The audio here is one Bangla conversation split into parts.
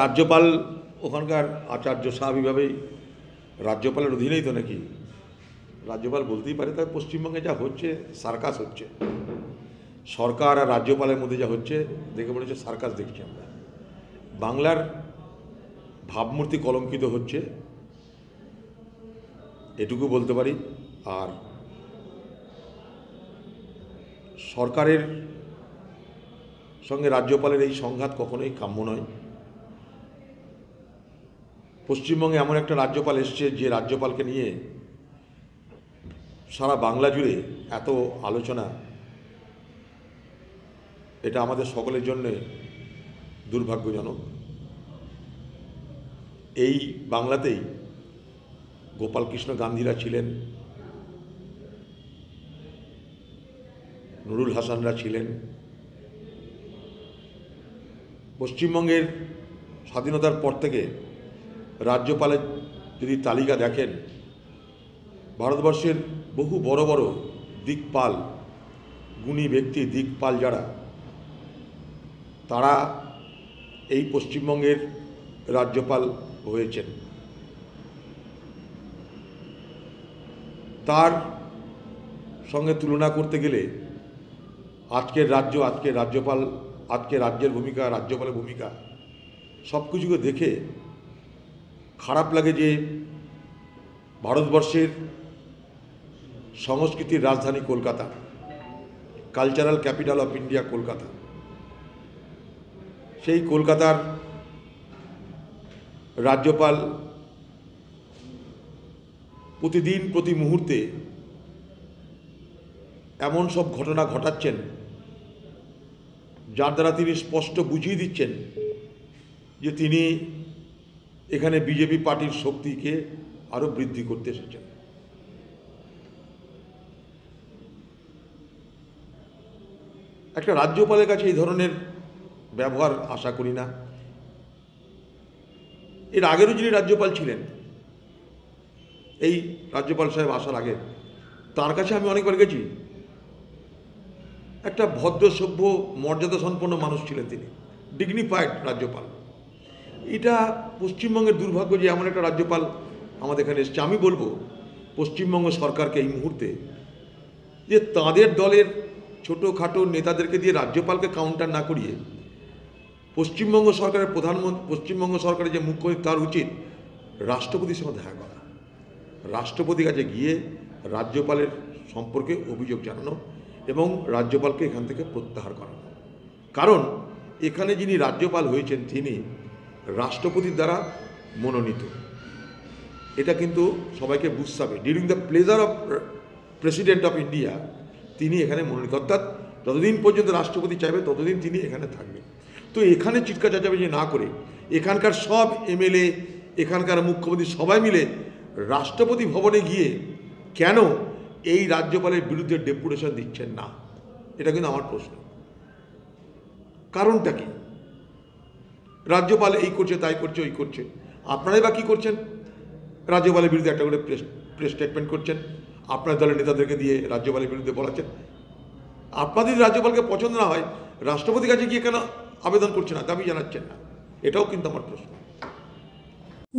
রাজ্যপাল ওখানকার আচার্য স্বাভাবিকভাবেই রাজ্যপালের অধীনেই তো নাকি রাজ্যপাল বলতেই পারে তার পশ্চিমবঙ্গে যা হচ্ছে সার্কাস হচ্ছে সরকার আর রাজ্যপালের মধ্যে যা হচ্ছে দেখে মনে হচ্ছে সার্কাস দেখছি আমরা বাংলার ভাবমূর্তি কলঙ্কিত হচ্ছে এটুকু বলতে পারি আর সরকারের সঙ্গে রাজ্যপালের এই সংঘাত কখনোই কাম্য নয় পশ্চিমবঙ্গে এমন একটা রাজ্যপাল এসছে যে রাজ্যপালকে নিয়ে সারা বাংলা জুড়ে এত আলোচনা এটা আমাদের সকলের জন্য দুর্ভাগ্যজনক এই বাংলাতেই গোপালকৃষ্ণ গান্ধীরা ছিলেন নুরুল হাসানরা ছিলেন পশ্চিমবঙ্গের স্বাধীনতার পর থেকে রাজ্যপালের যদি তালিকা দেখেন ভারতবর্ষের বহু বড় বড় দিকপাল গুণী ব্যক্তি দিকপাল যারা তারা এই পশ্চিমবঙ্গের রাজ্যপাল হয়েছেন তার সঙ্গে তুলনা করতে গেলে আজকের রাজ্য আজকের রাজ্যপাল আজকে রাজ্যের ভূমিকা রাজ্যপালের ভূমিকা সব কিছুকে দেখে খারাপ লাগে যে ভারতবর্ষের সংস্কৃতির রাজধানী Kolkata cultural capital of India Kolkata সেই কলকাতার রাজ্যপাল প্রতিদিন প্রতি মুহূর্তে এমন সব ঘটনা ঘটাচ্ছেন যার দ্বারা তিনি স্পষ্ট বুঝিয়ে দিচ্ছেন যে তিনি এখানে বিজেপি পার্টির শক্তিকে আরও বৃদ্ধি করতে এসেছেন একটা রাজ্যপালের কাছে এই ধরনের ব্যবহার আশা করি না এর আগেরও যিনি রাজ্যপাল ছিলেন এই রাজ্যপাল সাহেব আসার আগে তার কাছে আমি অনেকবার গেছি একটা ভদ্র সভ্য মর্যাদা সম্পন্ন মানুষ ছিলেন তিনি ডিগনিফাইড রাজ্যপাল এটা পশ্চিমবঙ্গের দুর্ভাগ্য যে এমন একটা রাজ্যপাল আমাদের এখানে এসছে আমি বলবো পশ্চিমবঙ্গ সরকারকে এই মুহূর্তে যে তাদের দলের ছোটোখাটো নেতাদেরকে দিয়ে রাজ্যপালকে কাউন্টার না করিয়ে পশ্চিমবঙ্গ সরকারের প্রধানমন্ত্রী পশ্চিমবঙ্গ সরকারের যে মুখ্যমন্ত্রী তার উচিত রাষ্ট্রপতির সঙ্গে দেখা করা রাষ্ট্রপতির কাছে গিয়ে রাজ্যপালের সম্পর্কে অভিযোগ জানানো এবং রাজ্যপালকে এখান থেকে প্রত্যাহার করানো কারণ এখানে যিনি রাজ্যপাল হয়েছেন তিনি রাষ্ট্রপতির দ্বারা মনোনীত এটা কিন্তু সবাইকে বুঝতে হবে during the pleasure of president of India তিনি এখানে মনোনীত অর্থাৎ যতদিন পর্যন্ত রাষ্ট্রপতি চাইবে ততদিন তিনি এখানে থাকবেন তো এখানে চিৎকার চাচাবে যে না করে এখানকার সব এমএলএ এখানকার মুখ্যমন্ত্রী সবাই মিলে রাষ্ট্রপতি ভবনে গিয়ে কেন এই রাজ্যপালের বিরুদ্ধে ডেপুটেশন দিচ্ছেন না এটা কিন্তু আমার প্রশ্ন কারণটা কি রাজ্যপাল এই করছে তাই করছে ওই করছে আপনারাই বা কী করছেন রাজ্যপালের বিরুদ্ধে একটা করে প্রেস প্রেস স্টেটমেন্ট করছেন আপনার দলের নেতাদেরকে দিয়ে রাজ্যপালের বিরুদ্ধে বলাচ্ছেন আপনার যদি রাজ্যপালকে পছন্দ না হয় রাষ্ট্রপতির কাছে গিয়ে কেন আবেদন করছে না দাবি জানাচ্ছেন না এটাও কিন্তু আমার প্রশ্ন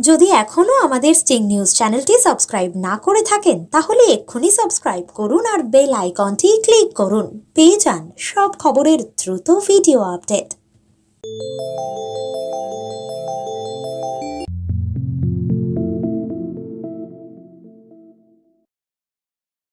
যদি এখনও আমাদের স্টিং নিউজ চ্যানেলটি সাবস্ক্রাইব না করে থাকেন তাহলে এক্ষুনি সাবস্ক্রাইব করুন আর বেল আইকনটি ক্লিক করুন পেয়ে যান সব খবরের দ্রুত ভিডিও আপডেট